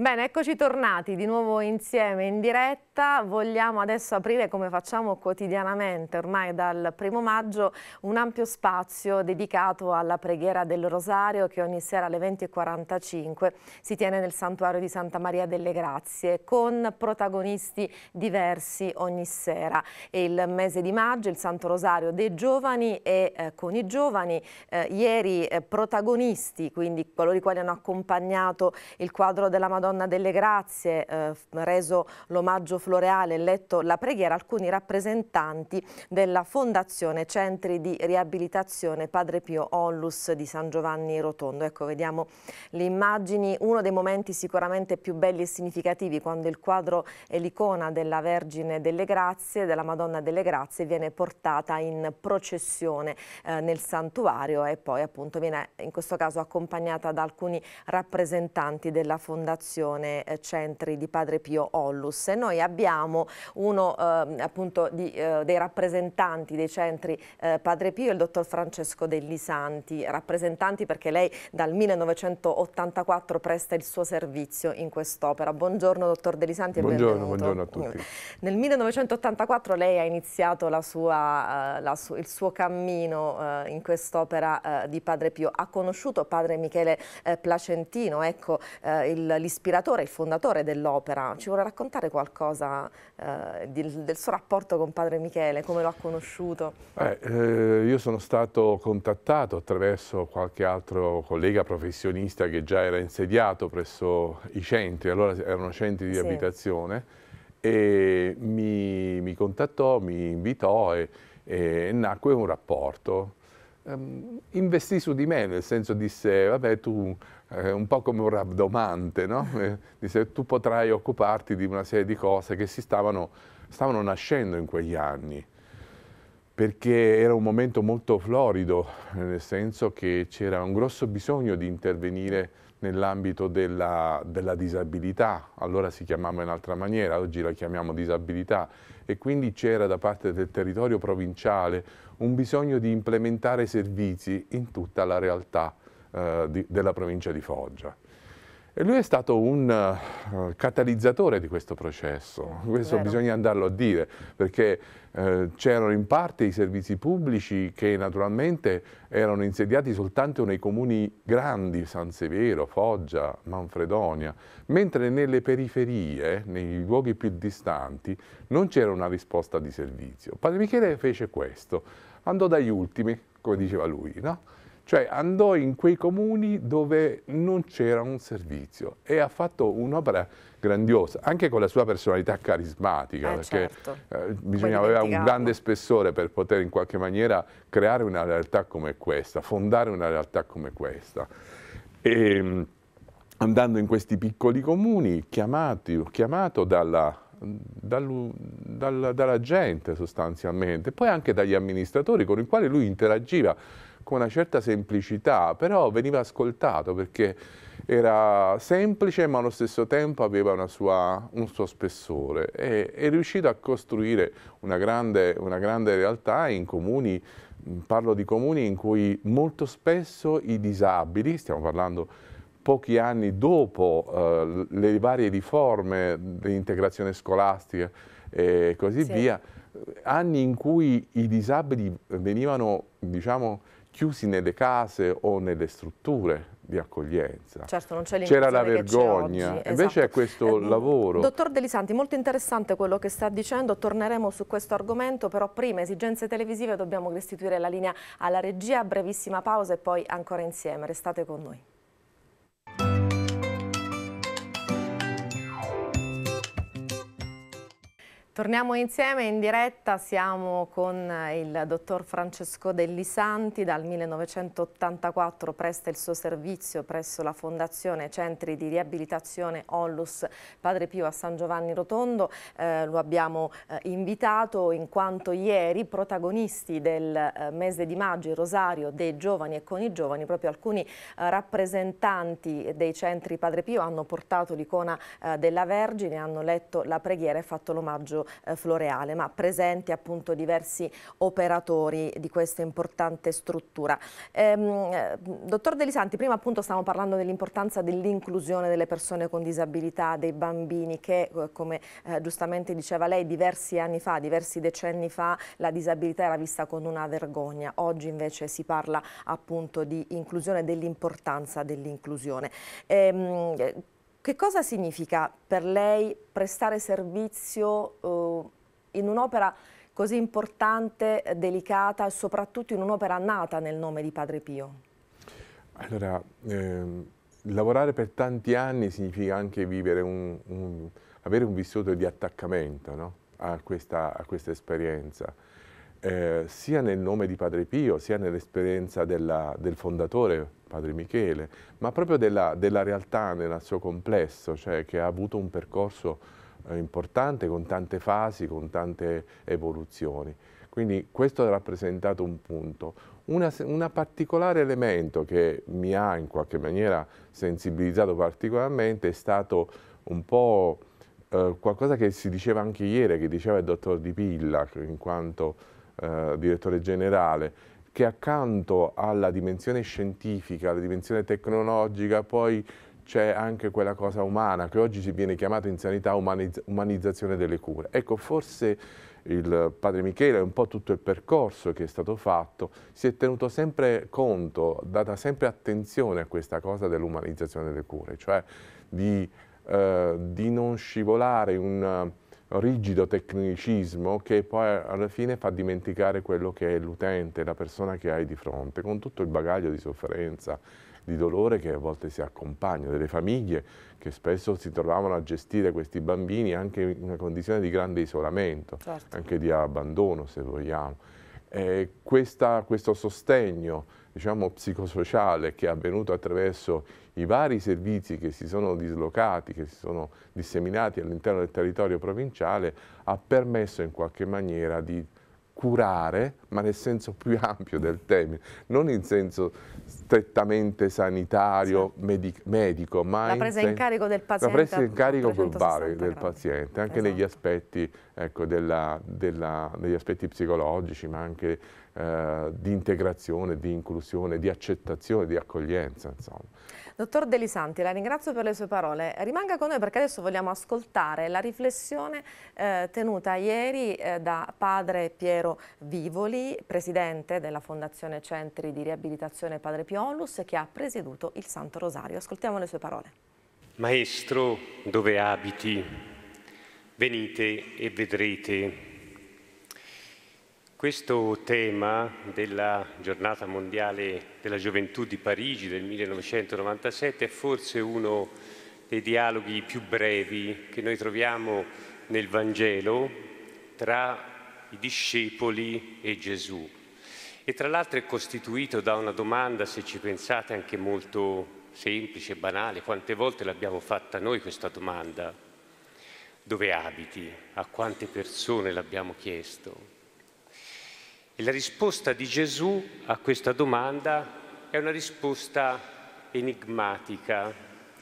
Bene, eccoci tornati di nuovo insieme in diretta. Vogliamo adesso aprire, come facciamo quotidianamente, ormai dal primo maggio, un ampio spazio dedicato alla preghiera del Rosario che ogni sera alle 20.45 si tiene nel santuario di Santa Maria delle Grazie, con protagonisti diversi ogni sera. E il mese di maggio, il Santo Rosario dei giovani e eh, con i giovani, eh, ieri eh, protagonisti, quindi coloro i quali hanno accompagnato il quadro della Madonna Madonna delle Grazie, eh, reso l'omaggio floreale, letto la preghiera, alcuni rappresentanti della Fondazione Centri di Riabilitazione Padre Pio Onlus di San Giovanni Rotondo. Ecco, vediamo le immagini, uno dei momenti sicuramente più belli e significativi quando il quadro e l'icona della Vergine delle Grazie, della Madonna delle Grazie, viene portata in processione eh, nel santuario e poi appunto viene in questo caso accompagnata da alcuni rappresentanti della Fondazione Fondazione eh, Centri di Padre Pio Ollus. Noi abbiamo uno eh, appunto di, eh, dei rappresentanti dei centri eh, Padre Pio, il dottor Francesco Degli Santi, rappresentanti perché lei dal 1984 presta il suo servizio in quest'opera. Buongiorno dottor Degli Santi e buongiorno, buongiorno, a tutti. Nel 1984 lei ha iniziato la sua, eh, la su, il suo cammino eh, in quest'opera di Padre Pio, ha conosciuto padre Michele Placentino, ecco l'ispirazione l'ispiratore, il fondatore dell'opera. Ci vuole raccontare qualcosa eh, di, del suo rapporto con Padre Michele, come lo ha conosciuto? Eh, eh, io sono stato contattato attraverso qualche altro collega professionista che già era insediato presso i centri, allora erano centri di sì. abitazione, e mi, mi, contattò, mi invitò e, e nacque un rapporto um, investì su di me, nel senso disse, vabbè tu, eh, un po' come un rabdomante, no? eh, disse tu potrai occuparti di una serie di cose che si stavano, stavano nascendo in quegli anni perché era un momento molto florido, nel senso che c'era un grosso bisogno di intervenire nell'ambito della, della, disabilità, allora si chiamava in altra maniera, oggi la chiamiamo disabilità, e quindi c'era da parte del territorio provinciale un bisogno di implementare servizi in tutta la realtà eh, di, della provincia di Foggia. E lui è stato un uh, catalizzatore di questo processo, questo Vero. bisogna andarlo a dire, perché eh, c'erano in parte i servizi pubblici che naturalmente erano insediati soltanto nei comuni grandi, San Severo, Foggia, Manfredonia, mentre nelle periferie, nei luoghi più distanti, non c'era una risposta di servizio. Padre Michele fece questo, andò dagli ultimi, come diceva lui, no? Cioè andò in quei comuni dove non c'era un servizio e ha fatto un'opera grandiosa, anche con la sua personalità carismatica, eh, perché certo. Eh, bisognava avere un grande spessore per poter in qualche maniera creare una realtà come questa, fondare una realtà come questa. E, ehm, andando in questi piccoli comuni, chiamati, chiamato dalla dal, dal, dalla gente sostanzialmente, poi anche dagli amministratori con i quali lui interagiva con una certa semplicità, però veniva ascoltato perché era semplice ma allo stesso tempo aveva sua, un suo spessore e è riuscito a costruire una grande, una grande realtà in comuni, parlo di comuni in cui molto spesso i disabili, stiamo parlando pochi anni dopo eh, le varie riforme dell'integrazione scolastica e così sì. via, anni in cui i disabili venivano, diciamo, chiusi nelle case o nelle strutture di accoglienza. Certo, non c'è C'era la vergogna, oggi, invece esatto. è questo eh, mm, lavoro. Dottor De Lisanti, molto interessante quello che sta dicendo, torneremo su questo argomento, però prima esigenze televisive dobbiamo restituire la linea alla regia, brevissima pausa e poi ancora insieme, restate con noi. Torniamo insieme in diretta, siamo con il dottor Francesco Delli Santi, dal 1984 presta il suo servizio presso la Fondazione Centri di Riabilitazione Ollus Padre Pio a San Giovanni Rotondo, eh, lo abbiamo eh, invitato in quanto ieri protagonisti del eh, mese di maggio, il rosario dei giovani e con i giovani, proprio alcuni eh, rappresentanti dei centri Padre Pio hanno portato l'icona eh, della Vergine, hanno letto la preghiera e fatto l'omaggio eh, floreale, ma presenti appunto diversi operatori di questa importante struttura. Ehm, eh, dottor Delisanti, prima appunto stavamo parlando dell'importanza dell'inclusione delle persone con disabilità, dei bambini che, eh, come eh, giustamente diceva lei, diversi anni fa, diversi decenni fa, la disabilità era vista con una vergogna. Oggi invece si parla appunto di inclusione, dell'importanza dell'inclusione. Ehm, che cosa significa per lei prestare servizio eh, in un'opera così importante, delicata e soprattutto in un'opera nata nel nome di Padre Pio? Allora, ehm, lavorare per tanti anni significa anche un, un, avere un vissuto di attaccamento no? a, questa, a questa esperienza eh, sia nel nome di Padre Pio, sia nell'esperienza del fondatore Padre Michele, ma proprio della, della realtà nel suo complesso, cioè che ha avuto un percorso eh, importante con tante fasi, con tante evoluzioni. Quindi questo ha rappresentato un punto. Un particolare elemento che mi ha in qualche maniera sensibilizzato particolarmente è stato un po' eh, qualcosa che si diceva anche ieri, che diceva il dottor Di Pilla, in quanto eh, direttore generale, che accanto alla dimensione scientifica, alla dimensione tecnologica, poi c'è anche quella cosa umana che oggi viene chiamata in sanità umanizz umanizzazione delle cure. Ecco, forse il padre Michele e un po' tutto il percorso che è stato fatto, si è tenuto sempre conto, data sempre attenzione a questa cosa dell'umanizzazione delle cure, cioè di, eh, di non scivolare in una rigido tecnicismo che poi alla fine fa dimenticare quello che è l'utente, la persona che hai di fronte, con tutto il bagaglio di sofferenza, di dolore che a volte si accompagna, delle famiglie che spesso si trovavano a gestire questi bambini anche in una condizione di grande isolamento, certo. anche di abbandono se vogliamo. Eh, questa, questo sostegno diciamo, psicosociale che è avvenuto attraverso i vari servizi che si sono dislocati, che si sono disseminati all'interno del territorio provinciale, ha permesso in qualche maniera di curare, ma nel senso più ampio del termine, non in senso strettamente sanitario, sì. medico, medico, ma la presa in, in carico del paziente. La presa in carico globale del paziente, anche esatto. negli aspetti ecco, della, della, degli aspetti psicologici, ma anche eh, di integrazione, di inclusione, di accettazione, di accoglienza. Insomma. Dottor Delisanti, la ringrazio per le sue parole. Rimanga con noi perché adesso vogliamo ascoltare la riflessione eh, tenuta ieri eh, da padre Piero Vivoli, presidente della Fondazione Centri di Riabilitazione Padre Pionlus, che ha presieduto il Santo Rosario. Ascoltiamo le sue parole. Maestro, dove abiti? venite e vedrete. Questo tema della giornata mondiale della gioventù di Parigi del 1997 è forse uno dei dialoghi più brevi che noi troviamo nel Vangelo tra i discepoli e Gesù. E tra l'altro è costituito da una domanda, se ci pensate, anche molto semplice, banale. Quante volte l'abbiamo fatta noi questa domanda? dove abiti, a quante persone l'abbiamo chiesto. E la risposta di Gesù a questa domanda è una risposta enigmatica,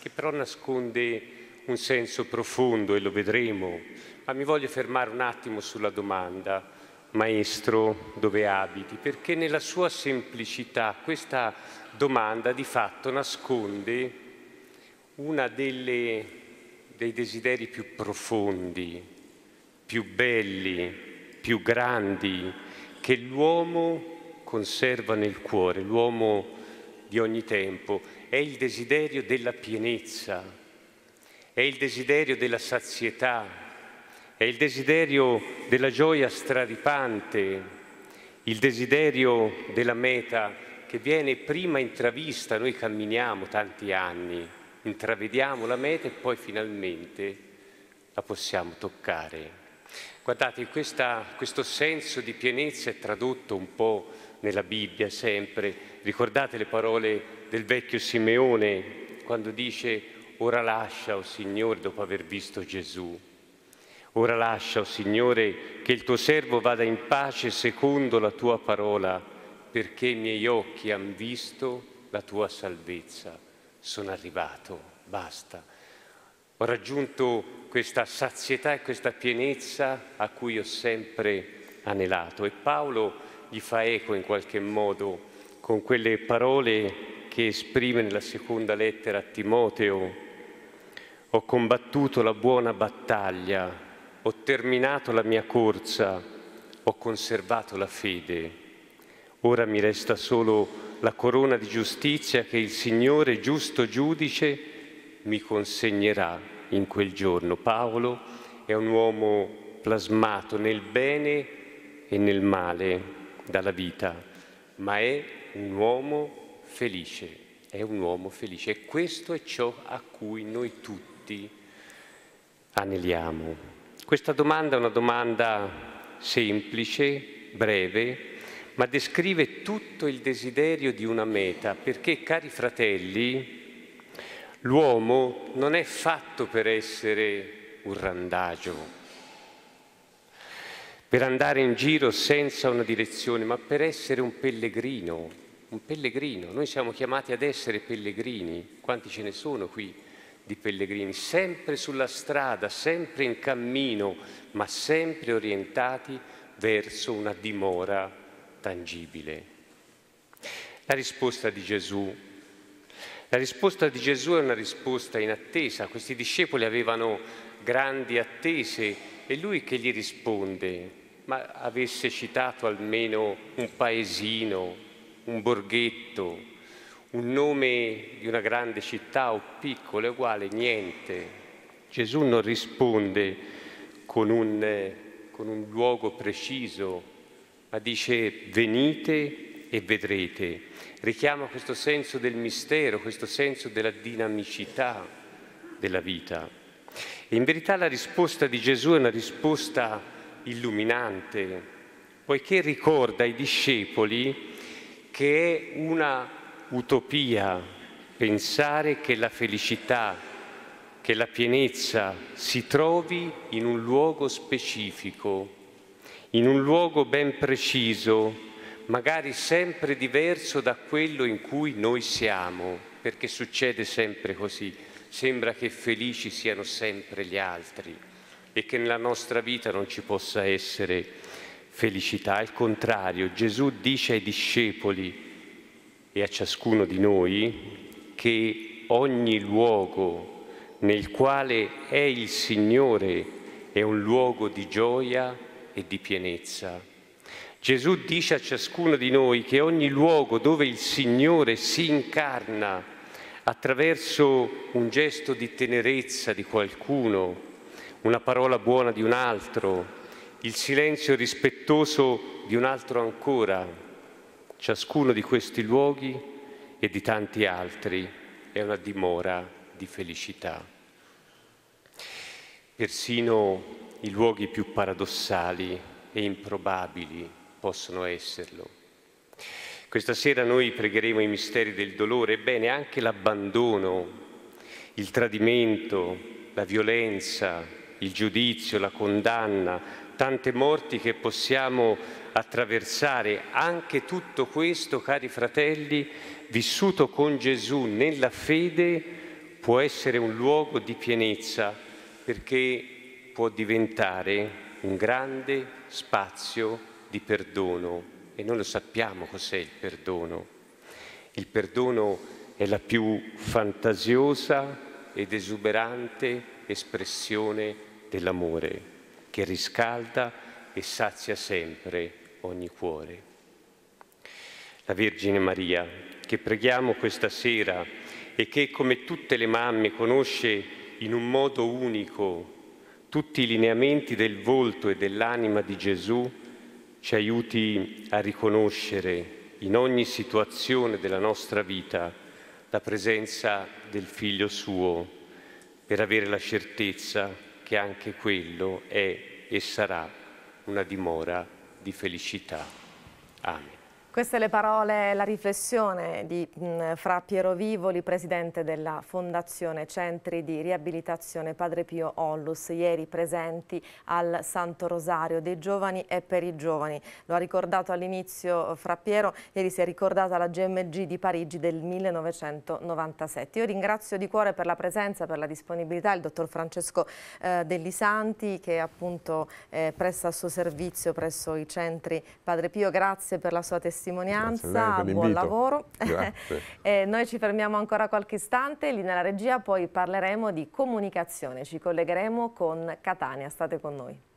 che però nasconde un senso profondo e lo vedremo, ma mi voglio fermare un attimo sulla domanda, Maestro, dove abiti? Perché nella sua semplicità questa domanda di fatto nasconde una delle dei desideri più profondi, più belli, più grandi che l'uomo conserva nel cuore, l'uomo di ogni tempo, è il desiderio della pienezza, è il desiderio della sazietà, è il desiderio della gioia straripante, il desiderio della meta che viene prima intravista, noi camminiamo tanti anni, intravediamo la meta e poi finalmente la possiamo toccare. Guardate, questa, questo senso di pienezza è tradotto un po' nella Bibbia sempre. Ricordate le parole del vecchio Simeone quando dice ora lascia, o oh Signore, dopo aver visto Gesù. Ora lascia, o oh Signore, che il tuo servo vada in pace secondo la tua parola, perché i miei occhi hanno visto la tua salvezza sono arrivato, basta. Ho raggiunto questa sazietà e questa pienezza a cui ho sempre anelato. E Paolo gli fa eco in qualche modo con quelle parole che esprime nella seconda lettera a Timoteo. Ho combattuto la buona battaglia, ho terminato la mia corsa, ho conservato la fede. Ora mi resta solo la corona di giustizia che il Signore giusto giudice mi consegnerà in quel giorno. Paolo è un uomo plasmato nel bene e nel male dalla vita, ma è un uomo felice, è un uomo felice e questo è ciò a cui noi tutti aneliamo. Questa domanda è una domanda semplice, breve, ma descrive tutto il desiderio di una meta, perché, cari fratelli, l'uomo non è fatto per essere un randagio, per andare in giro senza una direzione, ma per essere un pellegrino, un pellegrino. Noi siamo chiamati ad essere pellegrini, quanti ce ne sono qui di pellegrini, sempre sulla strada, sempre in cammino, ma sempre orientati verso una dimora tangibile. La risposta di Gesù, la risposta di Gesù è una risposta in attesa, questi discepoli avevano grandi attese e lui che gli risponde, ma avesse citato almeno un paesino, un borghetto, un nome di una grande città o piccolo, è uguale, niente. Gesù non risponde con un, eh, con un luogo preciso, ma dice venite e vedrete. Richiama questo senso del mistero, questo senso della dinamicità della vita. E in verità la risposta di Gesù è una risposta illuminante, poiché ricorda ai discepoli che è una utopia pensare che la felicità, che la pienezza si trovi in un luogo specifico, in un luogo ben preciso, magari sempre diverso da quello in cui noi siamo, perché succede sempre così. Sembra che felici siano sempre gli altri e che nella nostra vita non ci possa essere felicità. Al contrario, Gesù dice ai discepoli e a ciascuno di noi che ogni luogo nel quale è il Signore è un luogo di gioia e di pienezza. Gesù dice a ciascuno di noi che ogni luogo dove il Signore si incarna attraverso un gesto di tenerezza di qualcuno, una parola buona di un altro, il silenzio rispettoso di un altro ancora, ciascuno di questi luoghi e di tanti altri è una dimora di felicità. Persino i luoghi più paradossali e improbabili possono esserlo. Questa sera noi pregheremo i misteri del dolore, ebbene anche l'abbandono, il tradimento, la violenza, il giudizio, la condanna, tante morti che possiamo attraversare, anche tutto questo, cari fratelli, vissuto con Gesù nella fede, può essere un luogo di pienezza perché può diventare un grande spazio di perdono e noi lo sappiamo cos'è il perdono. Il perdono è la più fantasiosa ed esuberante espressione dell'amore che riscalda e sazia sempre ogni cuore. La Vergine Maria, che preghiamo questa sera e che come tutte le mamme conosce in un modo unico tutti i lineamenti del volto e dell'anima di Gesù ci aiuti a riconoscere in ogni situazione della nostra vita la presenza del Figlio suo, per avere la certezza che anche quello è e sarà una dimora di felicità. Amen. Queste le parole, la riflessione di mh, mm, Fra Piero Vivoli, presidente della Fondazione Centri di Riabilitazione Padre Pio Ollus, ieri presenti al Santo Rosario dei Giovani e per i Giovani. Lo ha ricordato all'inizio eh, Fra Piero, ieri si è ricordata la GMG di Parigi del 1997. Io ringrazio di cuore per la presenza, per la disponibilità il dottor Francesco eh, Dellisanti che appunto eh, presta il suo servizio presso i centri Padre Pio. Grazie per la sua testimonianza testimonianza, buon lavoro. Eh, noi ci fermiamo ancora qualche istante, lì nella regia poi parleremo di comunicazione, ci collegheremo con Catania, state con noi.